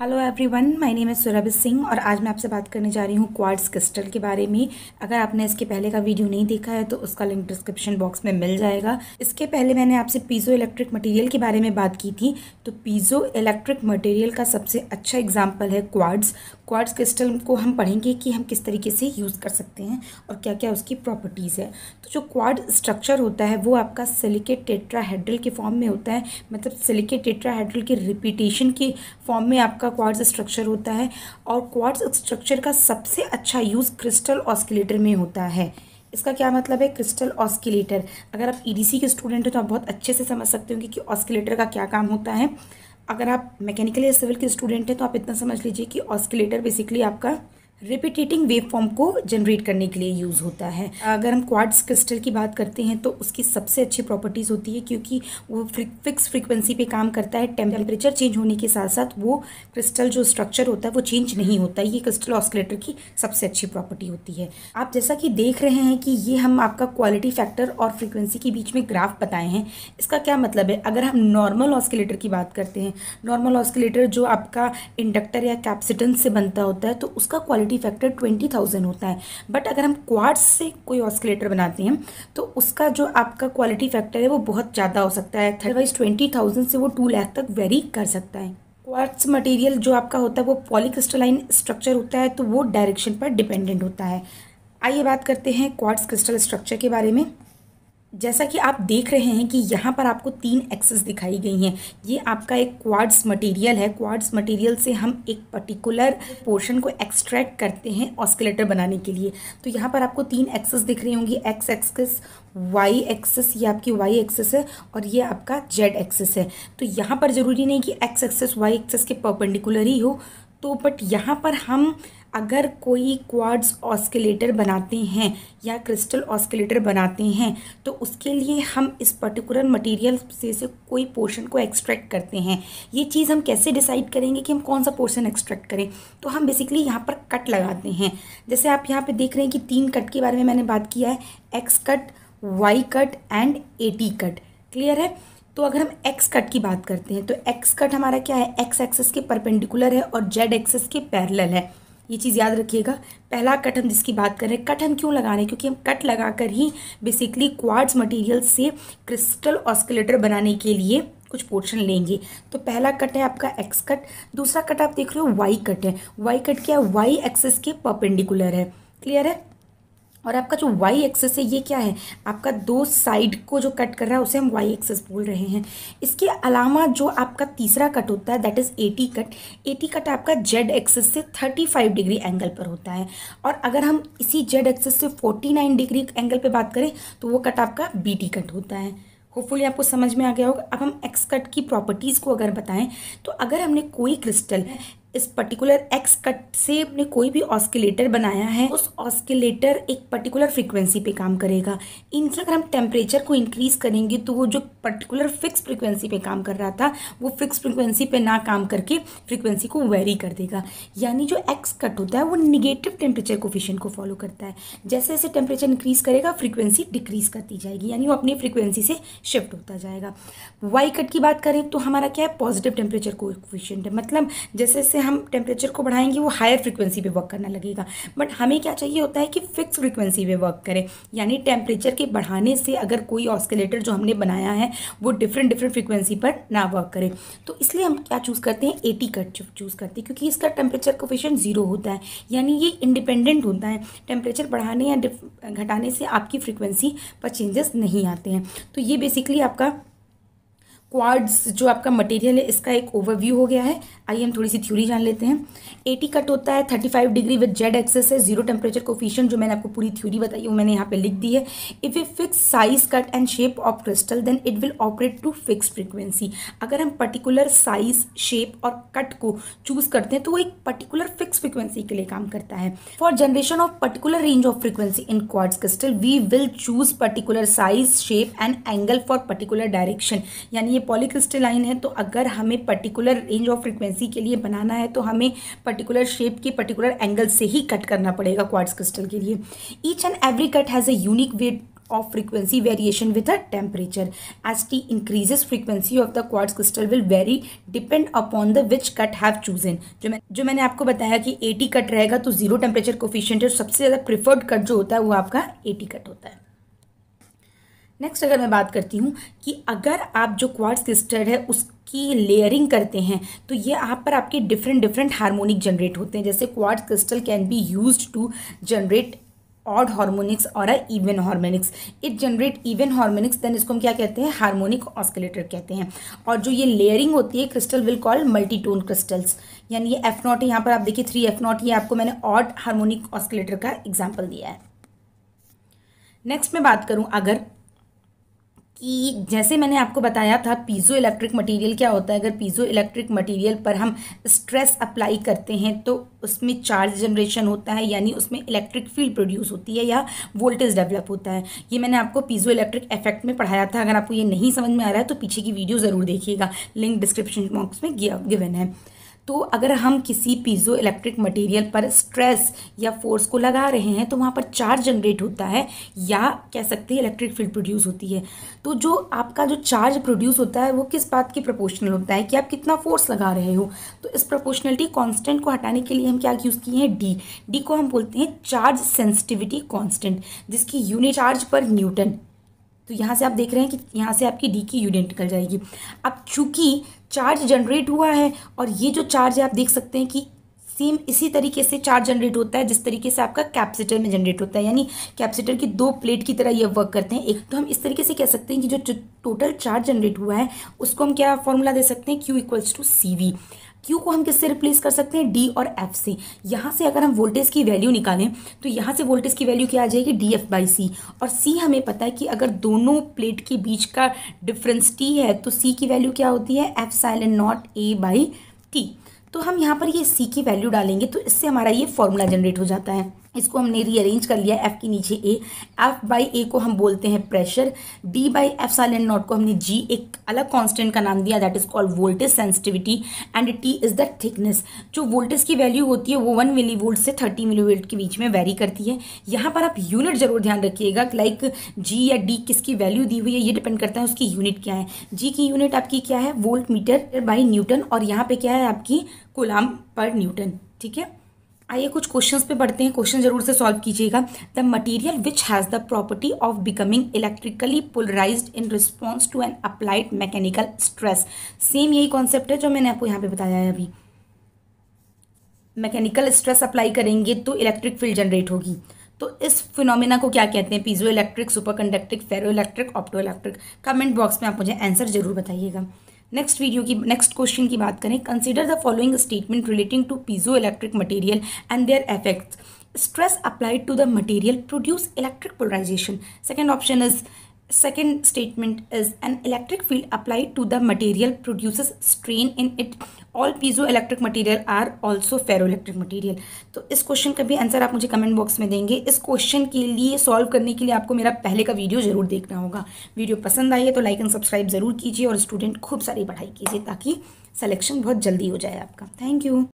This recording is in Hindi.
हेलो एवरीवन माय नेम है सुरभि सिंह और आज मैं आपसे बात करने जा रही हूँ क्वार्ट्स क्रिस्टल के बारे में अगर आपने इसके पहले का वीडियो नहीं देखा है तो उसका लिंक डिस्क्रिप्शन बॉक्स में मिल जाएगा इसके पहले मैंने आपसे पीजो इलेक्ट्रिक मटेरियल के बारे में बात की थी तो पीजो इलेक्ट्रिक मटेरियल का सबसे अच्छा एग्जाम्पल है क्वार्ट्स क्वार्ट्स क्रिस्टल को हम पढ़ेंगे कि हम किस तरीके से यूज़ कर सकते हैं और क्या क्या उसकी प्रॉपर्टीज़ है तो जो क्वार्ड स्ट्रक्चर होता है वो आपका सिलिकेट टेट्राहेड्रल के फॉर्म में होता है मतलब सिलिकेट टेट्राहेड्रल के रिपीटेशन के फॉर्म में आपका का क्वार्ट्स स्ट्रक्चर होता है और क्वार्ट्स स्ट्रक्चर का सबसे अच्छा यूज़ क्रिस्टल ऑस्किलेटर में होता है इसका क्या मतलब है क्रिस्टल ऑस्किलेटर अगर आप ईडीसी e के स्टूडेंट हो तो आप बहुत अच्छे से समझ सकते होंगे कि ऑस्किलेटर का क्या काम होता है अगर आप मैकेनिकल या सिविल के स्टूडेंट हैं तो आप इतना समझ लीजिए कि ऑस्किलेटर बेसिकली आपका रिपीटेटिंग वेव फॉर्म को जनरेट करने के लिए यूज़ होता है अगर हम क्वार्ट्स क्रिस्टल की बात करते हैं तो उसकी सबसे अच्छी प्रॉपर्टीज़ होती है क्योंकि वो फिक्स फ्रीक्वेंसी पे काम करता है टेम्परेचर चेंज होने के साथ साथ वो क्रिस्टल जो स्ट्रक्चर होता है वो चेंज नहीं होता ये क्रिस्टल ऑस्किलेटर की सबसे अच्छी प्रॉपर्टी होती है आप जैसा कि देख रहे हैं कि ये हम आपका क्वालिटी फैक्टर और फ्रिक्वेंसी के बीच में ग्राफ बताए हैं इसका क्या मतलब है अगर हम नॉर्मल ऑस्किलेटर की बात करते हैं नॉर्मल ऑस्किलेटर जो आपका इंडक्टर या कैप्सिटन से बनता होता है तो उसका quality probability factor twenty thousand होता है बट अगर हम क्वार्ट्स से कोई ऑस्किलेटर बनाते हैं तो उसका जो आपका क्वालिटी फैक्टर है वो बहुत ज़्यादा हो सकता है अदरवाइज ट्वेंटी थाउजेंड से वो टू लैख तक वेरी कर सकता है क्वार्ट्स मटेरियल जो आपका होता है वो पॉलीक्रिस्टलाइन स्ट्रक्चर होता है तो वो डायरेक्शन पर डिपेंडेंट होता है आइए बात करते हैं क्वार्ट्स क्रिस्टल स्ट्रक्चर के बारे में जैसा कि आप देख रहे हैं कि यहाँ पर आपको तीन एक्सेस दिखाई गई हैं ये आपका एक क्वाड्स मटेरियल है क्वाड्स मटेरियल से हम एक पर्टिकुलर पोर्शन को एक्सट्रैक्ट करते हैं ऑस्किलेटर बनाने के लिए तो यहाँ पर आपको तीन एक्सेस दिख रही होंगी एक्स एक्सेस वाई एक्सेस ये आपकी वाई एक्सेस है और ये आपका जेड एक्सेस है तो यहाँ पर ज़रूरी नहीं कि एक्स एक्सेस वाई एक्सेस के परपेंडिकुलर ही हो तो बट यहाँ पर हम अगर कोई क्वाड्स ऑस्किलेटर बनाते हैं या क्रिस्टल ऑस्किलेटर बनाते हैं तो उसके लिए हम इस पर्टिकुलर मटेरियल से से कोई पोर्शन को एक्सट्रैक्ट करते हैं ये चीज़ हम कैसे डिसाइड करेंगे कि हम कौन सा पोर्शन एक्सट्रैक्ट करें तो हम बेसिकली यहाँ पर कट लगाते हैं जैसे आप यहाँ पर देख रहे हैं कि तीन कट के बारे में मैंने बात किया है x cut y cut and A T cut clear है तो अगर हम एक्स कट की बात करते हैं तो एक्स कट हमारा क्या है एक्स एक्सेस के परपेंडिकुलर है और जेड एक्सेस के पैरेलल है ये चीज़ याद रखिएगा पहला कट हम जिसकी बात कर रहे हैं कट हम क्यों लगा रहे हैं क्योंकि हम कट लगाकर ही बेसिकली क्वार्ट्स मटेरियल से क्रिस्टल ऑस्किलेटर बनाने के लिए कुछ पोर्शन लेंगे तो पहला कट है आपका एक्स कट दूसरा कट आप देख रहे हो वाई कट है वाई कट क्या है वाई एक्सेस के परपेंडिकुलर है क्लियर है और आपका जो वाई एक्सेस है ये क्या है आपका दो साइड को जो कट कर रहा है उसे हम वाई एक्सेस बोल रहे हैं इसके अलावा जो आपका तीसरा कट होता है that is a cut a cut आपका जेड एक्सेस से थर्टी फाइव डिग्री एंगल पर होता है और अगर हम इसी जेड एक्सेस से फोर्टी नाइन डिग्री एंगल पर बात करें तो वो कट आपका बी टी कट होता है होपफुली आपको समझ में आ गया होगा अब हम एक्स कट की प्रॉपर्टीज़ को अगर बताएं तो अगर हमने कोई क्रिस्टल इस पर्टिकुलर एक्स कट से अपने कोई भी ऑस्किलेटर बनाया है उस ऑस्किलेटर एक पर्टिकुलर फ्रीक्वेंसी पे काम करेगा इनसे अगर हम टेम्परेचर को इंक्रीज करेंगे तो वो जो पर्टिकुलर फिक्स फ्रीक्वेंसी पे काम कर रहा था वो फिक्स फ्रीक्वेंसी पे ना काम करके फ्रीक्वेंसी को वेरी कर देगा यानी जो एक्स कट होता है वो निगेटिव टेम्परेचर कोफिशियंट को फॉलो करता है जैसे जैसे टेम्परेचर इंक्रीज करेगा फ्रीक्वेंसी डिक्रीज करती जाएगी यानी वो अपनी फ्रीक्वेंसी से शिफ्ट होता जाएगा वाई कट की बात करें तो हमारा क्या है पॉजिटिव टेम्परेचर कोफिशियंट है मतलब जैसे जैसे हम टेम्परेचर को बढ़ाएंगे वो हायर फ्रिक्वेंसी पे वर्क करना लगेगा बट हमें क्या चाहिए होता है कि फिक्स फ्रिक्वेंसी पे वर्क करें यानी टेम्परेचर के बढ़ाने से अगर कोई ऑस्केलेटर जो हमने बनाया है वो डिफरेंट डिफरेंट फ्रिक्वेंसी पर ना वर्क करें तो इसलिए हम क्या चूज़ करते हैं एटी कट चूज़ करते हैं क्योंकि इसका टेम्परेचर कोफिशन ज़ीरो होता है यानी ये इंडिपेंडेंट होता है टेम्परेचर बढ़ाने या घटाने से आपकी फ्रिक्वेंसी पर चेंजेस नहीं आते हैं तो ये बेसिकली आपका क्वाड्स जो आपका मटेरियल है इसका एक ओवरव्यू हो गया है आइए हम थोड़ी सी थ्योरी जान लेते हैं एटी कट होता है thirty five degree with Z axis है जीरो टेम्परेचर कोफिशन जो मैंने आपको पूरी थ्योरी बताई वो मैंने यहाँ पे लिख दी है if a fix size cut and shape of crystal then it will operate to fix frequency अगर हम पर्टिकुलर साइज शेप और कट को चूज करते हैं तो वो एक पर्टिकुलर फिक्स फ्रिक्वेंसी के लिए काम करता है for generation of particular range of frequency in quartz crystal we will choose particular size shape and angle for particular direction यानी ये पॉलीक्रिस्टलाइन है तो अगर हमें पर्टिकुलर रेंज ऑफ फ्रिक्वेंसी के लिए बनाना है तो हमें पर्टिकुलर शेप के पर्टिकुलर एंगल से ही कट करना पड़ेगा क्वार्ट्स क्रिस्टल के लिए each and every cut has a unique way of frequency variation with the temperature. As T increases, frequency of the quartz crystal will vary depend upon the which cut have chosen. jo main jo maine aapko bataya ki 80 cut rahega to zero temperature coefficient है sabse zyada preferred cut jo hota hai wo aapka 80 cut hota hai next अगर मैं बात करती हूँ कि अगर आप जो क्वार्ट्स क्रिस्टल है उसकी लेयरिंग करते हैं तो ये आप पर आपके डिफरेंट डिफरेंट हार्मोनिक जनरेट होते हैं जैसे quartz crystal can be used to generate odd harmonics और even harmonics it generate even harmonics then इसको हम क्या कहते हैं हार्मोनिक ऑस्किलेटर कहते हैं और जो ये लेयरिंग होती है crystal will call multitone crystals यानी ये एफ नॉट यहाँ पर आप देखिए थ्री एफ नॉट ये आपको मैंने ऑड हार्मोनिक ऑस्किलेटर का एग्जाम्पल दिया है नेक्स्ट मैं बात करूँ अगर कि जैसे मैंने आपको बताया था पीज़ो इलेक्ट्रिक मटेरियल क्या होता है अगर पीज़ो इलेक्ट्रिक मटेरियल पर हम स्ट्रेस अप्लाई करते हैं तो उसमें चार्ज जनरेशन होता है यानी उसमें इलेक्ट्रिक फील्ड प्रोड्यूस होती है या वोल्टेज डेवलप होता है ये मैंने आपको पीज़ो इलेक्ट्रिक इफेक्ट में पढ़ाया था अगर आपको ये नहीं समझ में आ रहा है तो पीछे की वीडियो ज़रूर देखिएगा लिंक डिस्क्रिप्शन बॉक्स में गिवन है तो अगर हम किसी पीजो इलेक्ट्रिक मटेरियल पर स्ट्रेस या फोर्स को लगा रहे हैं तो वहाँ पर चार्ज जनरेट होता है या कह सकते हैं इलेक्ट्रिक फील्ड प्रोड्यूस होती है तो जो आपका जो चार्ज प्रोड्यूस होता है वो किस बात की प्रपोर्शनल होता है कि आप कितना फोर्स लगा रहे हो तो इस प्रोपोर्शनलिटी कॉन्स्टेंट को हटाने के लिए हम क्या यूज़ किए हैं डी डी को हम बोलते हैं चार्ज सेंसिटिविटी कॉन्स्टेंट जिसकी यूनिट चार्ज पर न्यूटन तो यहाँ से आप देख रहे हैं कि यहाँ से आपकी डी की यूनिट निकल जाएगी अब चूँकि चार्ज जनरेट हुआ है और ये जो चार्ज है आप देख सकते हैं कि सेम इसी तरीके से चार्ज जनरेट होता है जिस तरीके से आपका कैपेसिटर में जनरेट होता है यानी कैपेसिटर की दो प्लेट की तरह ये वर्क करते हैं एक तो हम इस तरीके से कह सकते हैं कि जो टोटल चार्ज जनरेट हुआ है उसको हम क्या फॉर्मूला दे सकते हैं Q equals to C V Q को हम किससे रिप्लेस कर सकते हैं डी और एफ से यहाँ से अगर हम वोल्टेज की वैल्यू निकालें तो यहाँ से वोल्टेज की वैल्यू क्या आ जाएगी डी एफ बाई सी और सी हमें पता है कि अगर दोनों प्लेट के बीच का डिफरेंस टी है तो सी की वैल्यू क्या होती है F silent naught A by T तो हम यहाँ पर ये सी की वैल्यू डालेंगे तो इससे हमारा ये फॉर्मूला जनरेट हो जाता है इसको हमने रीअरेंज कर लिया एफ़ के नीचे ए एफ़ बाई ए को हम बोलते हैं pressure D by F silent not को हमने जी एक अलग कांस्टेंट का नाम दिया that is called voltage sensitivity and T is the thickness जो वोल्टेज की वैल्यू होती है वो वन मिली वोल्ट से थर्टी मिली वोल्ट के बीच में वेरी करती है यहाँ पर आप यूनिट ज़रूर ध्यान रखिएगा लाइक जी या डी किसकी वैल्यू दी हुई है ये डिपेंड करता है उसकी यूनिट क्या है जी की यूनिट आपकी क्या है वोल्ट मीटर बाई न्यूटन और यहाँ पर क्या है आपकी कोलाम पर न्यूटन ठीक है आइए कुछ क्वेश्चंस पे बढ़ते हैं क्वेश्चन जरूर से सॉल्व कीजिएगा the material which has the property of becoming electrically polarised in response to an applied mechanical stress same यही कॉन्सेप्ट है जो मैंने आपको यहाँ पे बताया है अभी मैकेनिकल स्ट्रेस अप्लाई करेंगे तो इलेक्ट्रिक फील्ड जनरेट होगी तो इस फिनोमिना को क्या कहते हैं piezoelectric superconductive ferroelectric optoelectric comment box में आप मुझे आंसर जरूर बताइएगा नेक्स्ट वीडियो की नेक्स्ट क्वेश्चन की बात करें consider the following statement relating to piezoelectric material and their effects stress applied to the material produce electric polarisation second option is second statement is an electric field applied to the material produces strain in it all piezoelectric material are also ferroelectric material तो इस क्वेश्चन का भी आंसर आप मुझे कमेंट बॉक्स में देंगे इस क्वेश्चन के लिए सॉल्व करने के लिए आपको मेरा पहले का वीडियो ज़रूर देखना होगा वीडियो पसंद आई है तो लाइक एंड सब्सक्राइब ज़रूर कीजिए और स्टूडेंट खूब सारी पढ़ाई कीजिए ताकि सिलेक्शन बहुत जल्दी हो जाए आपका थैंक यू